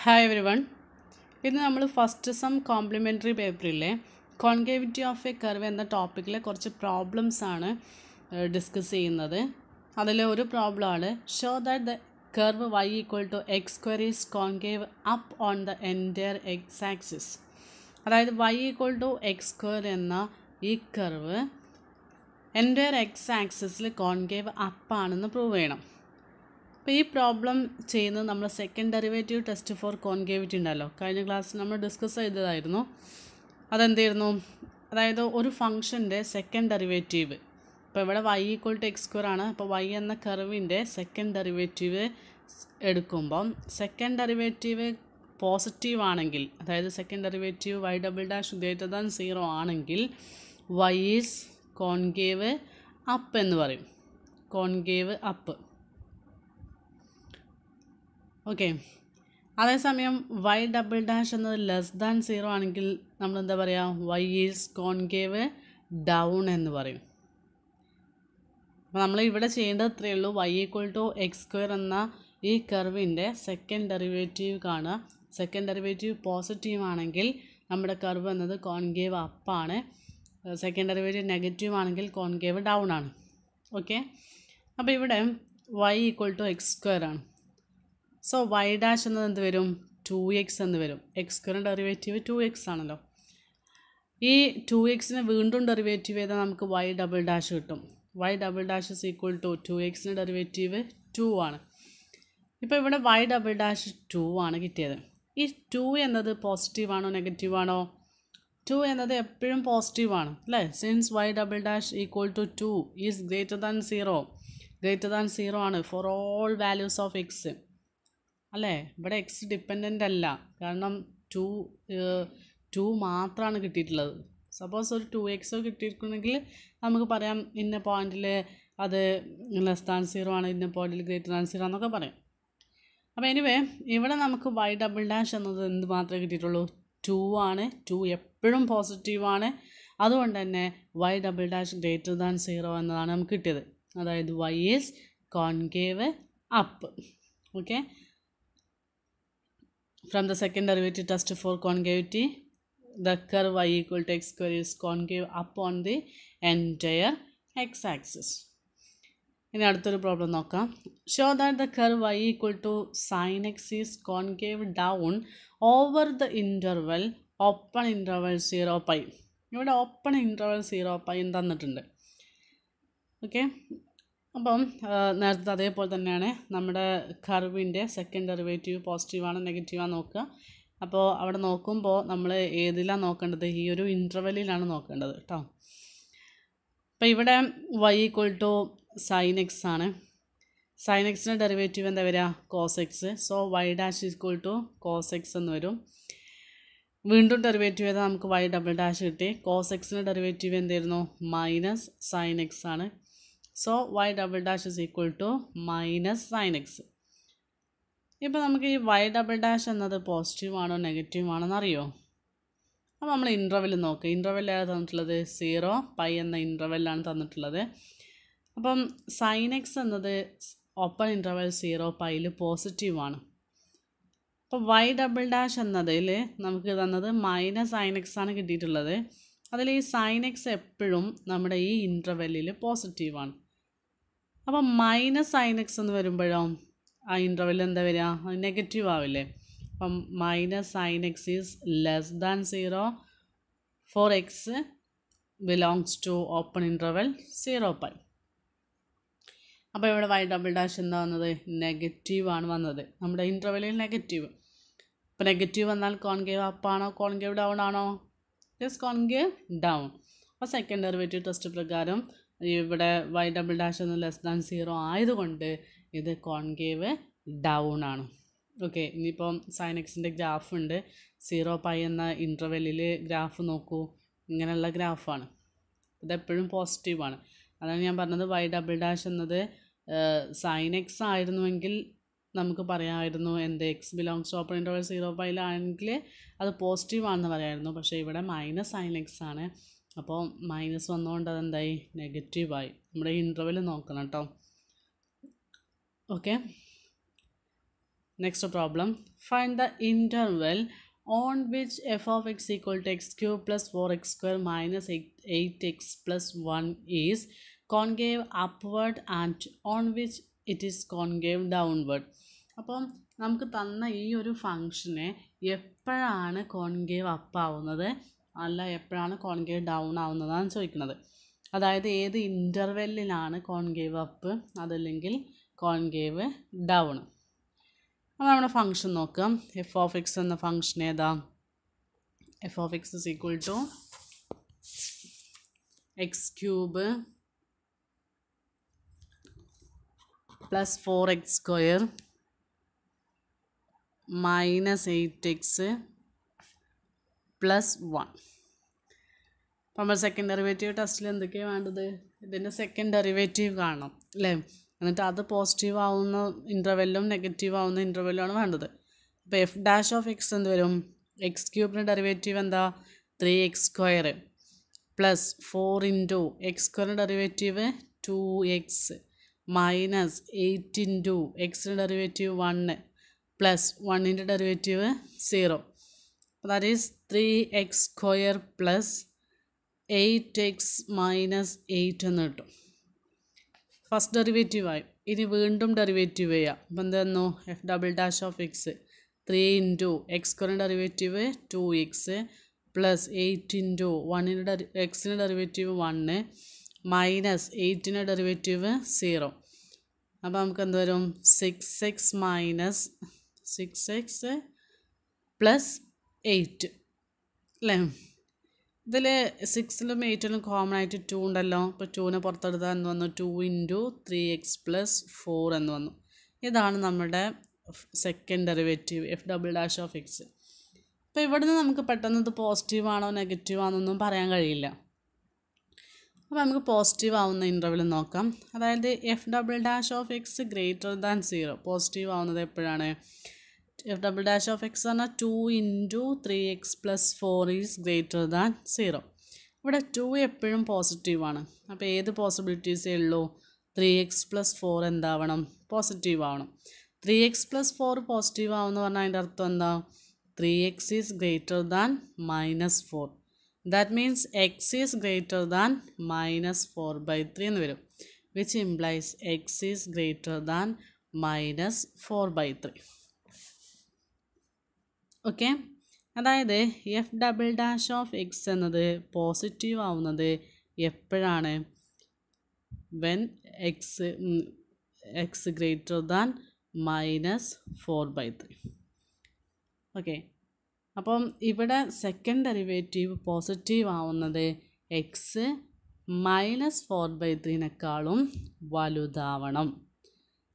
Hi every one ഇന്ന് നമ്മൾ first sem complementary പേപ്പറിലെ കോൺകേവിറ്റി ഓഫ് എ കർവ് എന്ന ടോപ്പിക്കിലെ കുറച്ച് പ്രോബ്ലംസ് ആണ് ഡിസ്കസ് ചെയ്യുന്നത് അതിലെ ഒരു പ്രോബ്ലമാണ് show that the curve y equal to x square is concave up on the entire x axis അതായത് y equal to x square എന്ന ഈ കർവ് എൻറ്റയർ എക്സ് ആക്സിസിൽ കോൺകേവ് അപ്പാണെന്ന് പ്രൂവ് ചെയ്യണം അപ്പോൾ ഈ പ്രോബ്ലം ചെയ്യുന്നത് നമ്മൾ second derivative test for concavity ഉണ്ടല്ലോ കഴിഞ്ഞ ക്ലാസ്സിൽ നമ്മൾ ഡിസ്കസ് ചെയ്തതായിരുന്നു അതെന്തായിരുന്നു അതായത് ഒരു ഫംഗ്ഷൻ്റെ സെക്കൻഡ് ഡെറിവേറ്റീവ് അപ്പോൾ ഇവിടെ y equal to x square ആണ് അപ്പോൾ വൈ എന്ന കർവിൻ്റെ സെക്കൻഡ് ഡെറിവേറ്റീവ് എടുക്കുമ്പം സെക്കൻഡ് ഡെറിവേറ്റീവ് പോസിറ്റീവ് ആണെങ്കിൽ അതായത് second derivative y double dash greater than zero ആണെങ്കിൽ വൈ ഈസ് കോൺഗേവ് അപ്പ് എന്ന് പറയും കോൺഗേവ് അപ്പ് ഓക്കെ അതേസമയം വൈ ഡബിൾ ഡാഷ് എന്നത് ലെസ് ദാൻ സീറോ ആണെങ്കിൽ നമ്മൾ എന്താ പറയുക വൈ ഈസ് കോൺകേവ് ഡൗൺ എന്ന് പറയും അപ്പോൾ നമ്മൾ ഇവിടെ ചെയ്യേണ്ടത് ഇത്രയേ ഉള്ളൂ y equal to x square എന്ന ഈ കർവിൻ്റെ സെക്കൻഡ് ഡെറിവേറ്റീവ് കാണുക സെക്കൻഡ് ഡെറിവേറ്റീവ് പോസിറ്റീവ് ആണെങ്കിൽ നമ്മുടെ കർവ് എന്നത് കോൺകേവ് അപ്പാണ് സെക്കൻഡ് ഡെറിവേറ്റീവ് നെഗറ്റീവ് ആണെങ്കിൽ കോൺകേവ് ഡൗൺ ആണ് ഓക്കെ അപ്പോൾ ഇവിടെ y equal to x square ആണ് സോ വൈ ഡാഷ് എന്നത് എന്ത് വരും ടു എക്സ് എന്ന് വരും എക്സ് എക്സ്ക്വയറും ഡെറിവേറ്റീവ് ടു എക്സ് ആണല്ലോ ഈ ടു എക്സിനെ വീണ്ടും ഡെറിവേറ്റീവ് ചെയ്താൽ നമുക്ക് വൈ ഡബിൾ ഡാഷ് കിട്ടും y double dash is equal to two എക്സിന് ഡെറിവേറ്റീവ് ടു ആണ് ഇപ്പോൾ ഇവിടെ വൈ ഡബിൾ ഡാഷ് ടു ആണ് കിട്ടിയത് ഈ ടു എന്നത് പോസിറ്റീവ് ആണോ നെഗറ്റീവ് ആണോ ടു എന്നത് എപ്പോഴും പോസിറ്റീവ് ആണ് അല്ലേ since y double dash equal to two is greater than zero greater than zero ആണ് for all values of x അല്ലേ ഇവിടെ എക്സ് ഡിപ്പെൻഡൻ്റ് അല്ല കാരണം ടു ടു മാത്രമാണ് കിട്ടിയിട്ടുള്ളത് സപ്പോസ് ഒരു ടു എക്സ് കിട്ടിയിരിക്കുന്നെങ്കിൽ നമുക്ക് പറയാം ഇന്ന പോയിന്റിൽ അത് ലെസ് ദാൻ സീറോ ആണ് ഇന്ന പോയിന്റിൽ ഗ്രേറ്റർ ദാൻ സീറോ എന്നൊക്കെ പറയാം അപ്പോൾ എനിവേ ഇവിടെ നമുക്ക് വൈ ഡബിൾ ഡാഷ് എന്നത് എന്ത് മാത്രമേ കിട്ടിയിട്ടുള്ളൂ ടു ആണ് ടു എപ്പോഴും പോസിറ്റീവാണ് അതുകൊണ്ട് തന്നെ y double dash greater than zero എന്നതാണ് നമുക്ക് കിട്ടിയത് അതായത് y is concave up okay from the second derivative test for concavity the curve y equal to x square is concave up on the entire x axis ഇനി അടുത്തൊരു problem നോക്കാം show that the curve y equal to sine x is concave down over the interval open interval zero pi ഇവിടെ open interval zero pi തന്നിട്ടുണ്ട് okay അപ്പം നേരത്തെ അതേപോലെ തന്നെയാണ് നമ്മുടെ കർവിൻ്റെ സെക്കൻഡ് ഡെറിവേറ്റീവ് പോസിറ്റീവാണ് നെഗറ്റീവാണ് നോക്കുക അപ്പോൾ അവിടെ നോക്കുമ്പോൾ നമ്മൾ ഏതിലാണ് നോക്കേണ്ടത് ഈ ഒരു ഇൻ്റർവെല്ലിലാണ് നോക്കേണ്ടത് കേട്ടോ അപ്പോൾ ഇവിടെ വൈ ഈക്വൽ ടു സൈനെക്സ് ആണ് സൈനെക്സിൻ്റെ ഡെറിവേറ്റീവ് എന്താ വരിക cos x so y dash equal to cos x എന്ന് വരും വീണ്ടും ഡെറിവേറ്റീവ് ചെയ്താൽ നമുക്ക് വൈ ഡബിൾ ഡാഷ് കിട്ടി കോസെക്സിൻ്റെ ഡെറിവേറ്റീവ് എന്തായിരുന്നു മൈനസ് സൈനെക്സ് ആണ് so y double dash is equal to minus sin x ഇപ്പോൾ നമുക്ക് ഈ വൈ ഡബിൾ ഡാഷ് എന്നത് പോസിറ്റീവ് ആണോ നെഗറ്റീവ് നെഗറ്റീവാണോ അറിയോ അപ്പോൾ നമ്മൾ ഇൻ്റർവെൽ നോക്കുക ഇൻ്റർവെൽ ഏതാണ് തന്നിട്ടുള്ളത് സീറോ പൈ എന്ന ഇൻ്റർവെല്ലാണ് തന്നിട്ടുള്ളത് അപ്പം സൈൻ എക്സ് എന്നത് ഓപ്പൺ ഇൻ്റർവെൽ സീറോ പൈയിൽ പോസിറ്റീവ് ആണ് അപ്പോൾ വൈ ഡബിൾ ഡാഷ് എന്നതിൽ നമുക്ക് തന്നത് മൈനസ് സൈൻ എക്സ് ആണ് കിട്ടിയിട്ടുള്ളത് അതിൽ ഈ സൈൻ എക്സ് എപ്പോഴും നമ്മുടെ ഈ ഇൻ്റർവെല്ലിൽ പോസിറ്റീവാണ് അപ്പം മൈനസ് സൈൻ എക്സ് എന്ന് വരുമ്പോഴോ ആ ഇൻ്റർവെൽ എന്താ വരിക നെഗറ്റീവ് ആവില്ലേ അപ്പം minus sine x is less than zero for x belongs to open interval zero pi അപ്പോൾ ഇവിടെ വൈ ഡബിൾ ഡാഷ് എന്താ വന്നത് നെഗറ്റീവ് ആണ് വന്നത് നമ്മുടെ ഇൻ്റർവെലിൽ നെഗറ്റീവ് അപ്പോൾ നെഗറ്റീവ് വന്നാൽ കോൺഗേവ് അപ്പാണോ കോൺഗേവ് ഡൗൺ ആണോ യെസ് കോൺഗേവ് ഡൗൺ അപ്പോൾ സെക്കൻഡ് ഡെറിവേറ്റീവ് ടെസ്റ്റ് പ്രകാരം ഇവിടെ വൈ ഡബിൾ ഡാഷ് ഒന്ന് ലെസ് ദാൻ സീറോ ആയതുകൊണ്ട് ഇത് കോൺകേവ് ഡൗൺ ആണ് ഓക്കെ ഇനിയിപ്പം സൈനക്സിൻ്റെ ഗ്രാഫ് ഉണ്ട് സീറോ പൈ എന്ന ഇൻ്റർവെല്ലിൽ ഗ്രാഫ് നോക്കൂ ഇങ്ങനെയുള്ള ഗ്രാഫാണ് ഇതെപ്പോഴും പോസിറ്റീവാണ് അതാണ് ഞാൻ പറഞ്ഞത് വൈ ഡബിൾ ഡാഷ് എന്നത് സൈനക്സ് ആയിരുന്നുവെങ്കിൽ നമുക്ക് പറയാമായിരുന്നു എന്ത് x belongs to interval zero പൈലാണെങ്കിൽ അത് പോസിറ്റീവാണെന്ന് ആണെന്ന് പക്ഷേ ഇവിടെ മൈനസ് സൈനക്സ് ആണ് അപ്പോൾ മൈനസ് വന്നുകൊണ്ട് അതെന്തായി നെഗറ്റീവായി നമ്മുടെ ഇൻ്റർവെൽ നോക്കണം കേട്ടോ okay next problem find the interval on which f of x equal to x cube plus four x square minus eight x plus one is concave upward and on which it is concave downward അപ്പം നമുക്ക് തന്ന ഈ ഒരു ഫങ്ഷനെ എപ്പോഴാണ് concave അപ്പാവുന്നത് അല്ല എപ്പോഴാണ് concave down ആവുന്നതാണ് ചോദിക്കുന്നത് അതായത് ഏത് ഇൻ്റർവെല്ലിലാണ് കോൺകേവ് അപ്പ് അതല്ലെങ്കിൽ കോൺകേവ് ഡൗൺ അപ്പോൾ നമ്മുടെ ഫംഗ്ഷൻ നോക്കാം എഫ് ഓഫ് എക്സ് എന്ന ഫംഗ്ഷൻ ഏതാ f of x is equal to x cube plus four x square minus eight x plus one അപ്പം നമ്മൾ സെക്കൻഡ് ഡെറിവേറ്റീവ് ടെസ്റ്റിൽ എന്തൊക്കെയാണ് വേണ്ടത് ഇതിൻ്റെ സെക്കൻഡ് ഡെറിവേറ്റീവ് കാണണം അല്ലേ എന്നിട്ട് അത് പോസിറ്റീവ് ആവുന്ന ഇൻ്റർവെല്ലും നെഗറ്റീവ് ആവുന്ന ആണ് വേണ്ടത് അപ്പോൾ എഫ് ഡാഷ് ഓഫ് എക്സ് എന്ത് വരും എക്സ് ക്യൂബിൻ്റെ ഡെറിവേറ്റീവ് എന്താ three x square plus four into x സ്ക്വയറിൻ്റെ derivative two x minus eight into എക്സിൻ്റെ ഡെറിവേറ്റീവ് വണ് പ്ലസ് വണ്ണിൻ്റെ ഡെറിവേറ്റീവ് സീറോ അപ്പോൾ that is three x square plus eight x minus eight എന്ന് കിട്ടും ഫസ്റ്റ് ഡെറിവേറ്റീവായി ഇനി വീണ്ടും ഡെറിവേറ്റീവ് ചെയ്യാം അപ്പം എന്തായിരുന്നു f double dash of x three into x സ്ക്വയറിൻ്റെ derivative two x plus eight into വണ്ണിൻ്റെ ഡെറി എക്സിൻ്റെ ഡെറിവേറ്റീവ് വണ്ണ് മൈനസ് എയ്റ്റിൻ്റെ ഡെറിവേറ്റീവ് സീറോ അപ്പോൾ നമുക്ക് എന്ത് വരും six x minus six x plus eight അല്ലേ ഇതിൽ സിക്സിലും എയ്റ്റിലും കോമൺ ആയിട്ട് ടു ഉണ്ടല്ലോ ഇപ്പോൾ ടുവിനെ പുറത്തെടുത്താൽ എന്ന് വന്നു two into three x plus four എന്ന് വന്നു ഇതാണ് നമ്മുടെ second derivative f double dash of x അപ്പോൾ ഇവിടുന്ന് നമുക്ക് പെട്ടെന്ന് ഇത് പോസിറ്റീവ് ആണോ പോസിറ്റീവാണോ നെഗറ്റീവാണെന്നൊന്നും പറയാൻ കഴിയില്ല അപ്പോൾ നമുക്ക് പോസിറ്റീവ് ആവുന്ന ഇൻ്റർവെൽ നോക്കാം അതായത് f double dash of x greater than zero positive ആവുന്നത് എപ്പോഴാണ് if double dash of x പറഞ്ഞാൽ two into three x plus four is greater than zero ഇവിടെ ടു എപ്പോഴും പോസിറ്റീവാണ് അപ്പോൾ ഏത് പോസിബിലിറ്റീസേ ഉള്ളൂ ത്രീ എക്സ് പ്ലസ് ഫോർ എന്താവണം പോസിറ്റീവ് ആവണം three x plus four positive ആവുമെന്ന് പറഞ്ഞാൽ അതിൻ്റെ അർത്ഥം എന്താ three x is greater than minus four that means x is greater than minus four by three എന്ന് വരും which implies x is greater than minus four by three okay അതായത് f double dash of x എന്നത് positive ആവുന്നത് എപ്പോഴാണ് when x x greater than minus four by three okay അപ്പം ഇവിടെ second derivative positive ആവുന്നത് x minus four by ത്രീനേക്കാളും വലുതാവണം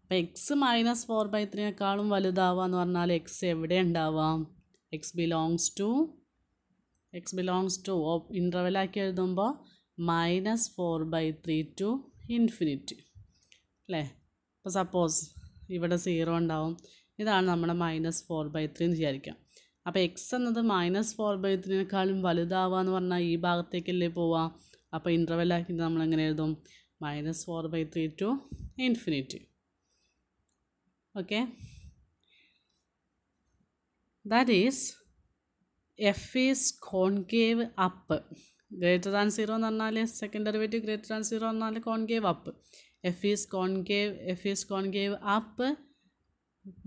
അപ്പം എക്സ് മൈനസ് ഫോർ ബൈ ത്രീനേക്കാളും വലുതാവുക എന്ന് പറഞ്ഞാൽ എക്സ് എവിടെ ഉണ്ടാവാം x belongs to x belongs to ഇൻ്റർവെലാക്കി എഴുതുമ്പോൾ minus four by three to infinity അല്ലേ ഇപ്പോൾ സപ്പോസ് ഇവിടെ സീറോ ഉണ്ടാവും ഇതാണ് നമ്മുടെ മൈനസ് ഫോർ ബൈ ത്രീ എന്ന് വിചാരിക്കാം അപ്പോൾ എക്സ് എന്നത് മൈനസ് ഫോർ ബൈ ത്രീനേക്കാളും വലുതാവുക എന്ന് പറഞ്ഞാൽ ഈ ഭാഗത്തേക്കല്ലേ പോവാം അപ്പോൾ ഇൻ്റർവെലാക്കി നമ്മൾ എങ്ങനെ എഴുതും minus four by three to infinity okay that is f is concave up greater than zero എന്ന് പറഞ്ഞാൽ second derivative greater than zero എന്നാൽ concave up f is concave f is concave up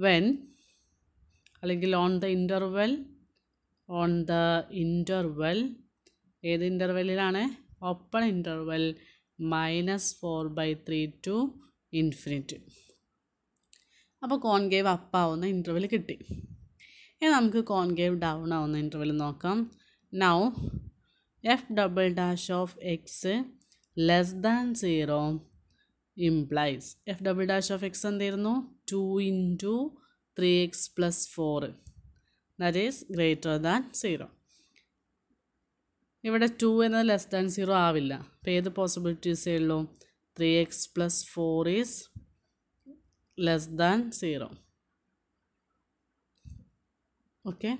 when അല്ലെങ്കിൽ on the interval on the interval ഏത് ഇൻ്റർവെല്ലിലാണ് open interval minus four by three to infinite അപ്പോൾ concave അപ്പാവുന്ന interval കിട്ടി ഇനി നമുക്ക് concave down ആവുന്ന ഇൻ്റർവെൽ നോക്കാം now f double dash of x less than zero implies f double dash of x എന്തായിരുന്നു two two three x plus four that is greater than zero ഇവിടെ two എന്നത് less than zero ആവില്ല അപ്പോൾ ഏത് പോസിബിലിറ്റീസേ ഉള്ളൂ three x plus four is less than zero okay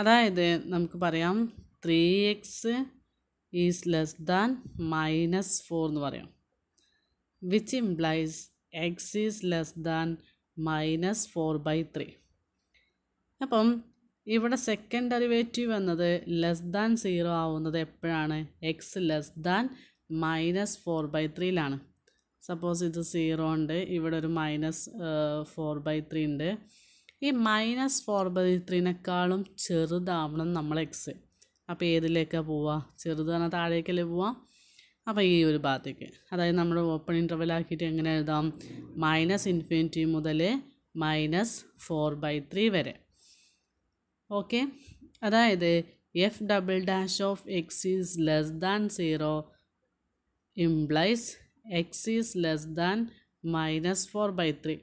അതായത് നമുക്ക് പറയാം three x is less than minus four എന്ന് പറയാം which implies x is less than minus four by three അപ്പം ഇവിടെ സെക്കൻഡ് ഡെറിവേറ്റീവ് എന്നത് ലെസ് ദാൻ സീറോ ആവുന്നത് എപ്പോഴാണ് x less than minus four by ത്രീയിലാണ് സപ്പോസ് ഇത് സീറോ ഉണ്ട് ഇവിടെ ഒരു മൈനസ് ഫോർ ബൈ ത്രീ ഉണ്ട് ഈ മൈനസ് ഫോർ ബൈ ത്രീനേക്കാളും ചെറുതാവണം നമ്മൾ എക്സ് അപ്പോൾ ഏതിലേക്കാണ് പോവുക ചെറുത് പറഞ്ഞാൽ താഴേക്കല്ലേ പോവുക അപ്പോൾ ഈ ഒരു ഭാഗത്തേക്ക് അതായത് നമ്മൾ ഓപ്പൺ ഇൻ്റർവെൽ ആക്കിയിട്ട് എങ്ങനെ എഴുതാം മൈനസ് ഇൻഫിനിറ്റി മുതൽ മൈനസ് ഫോർ ബൈ ത്രീ വരെ ഓക്കെ അതായത് f double dash of x is less than zero implies x is less than minus four by three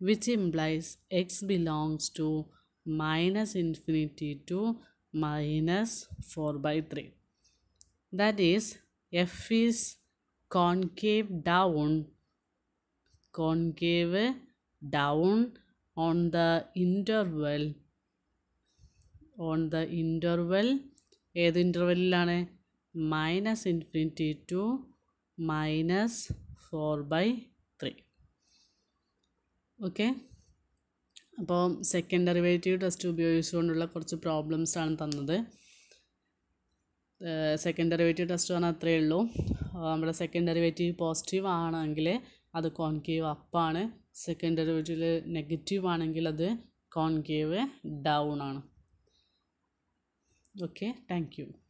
which implies x belongs to minus infinity to minus 4 by 3. That is f is concave down concave down on the interval on the interval ഏത് ഇൻ്റർവെല്ലിലാണ് minus infinity to minus 4 by 3. Okay അപ്പോൾ second derivative test ഉപയോഗിച്ചുകൊണ്ടുള്ള കുറച്ച് പ്രോബ്ലംസാണ് തന്നത് second derivative test പറഞ്ഞാൽ അത്രയേ ഉള്ളൂ നമ്മുടെ സെക്കൻഡ് ഡെറിവേറ്റീവ് പോസിറ്റീവ് ആണെങ്കിൽ അത് കോൺകേവ് അപ്പാണ് സെക്കൻഡ് ഡെറിവേറ്റീവ് നെഗറ്റീവ് ആണെങ്കിൽ അത് കോൺകേവ് ഡൗൺ ആണ് ഓക്കെ താങ്ക്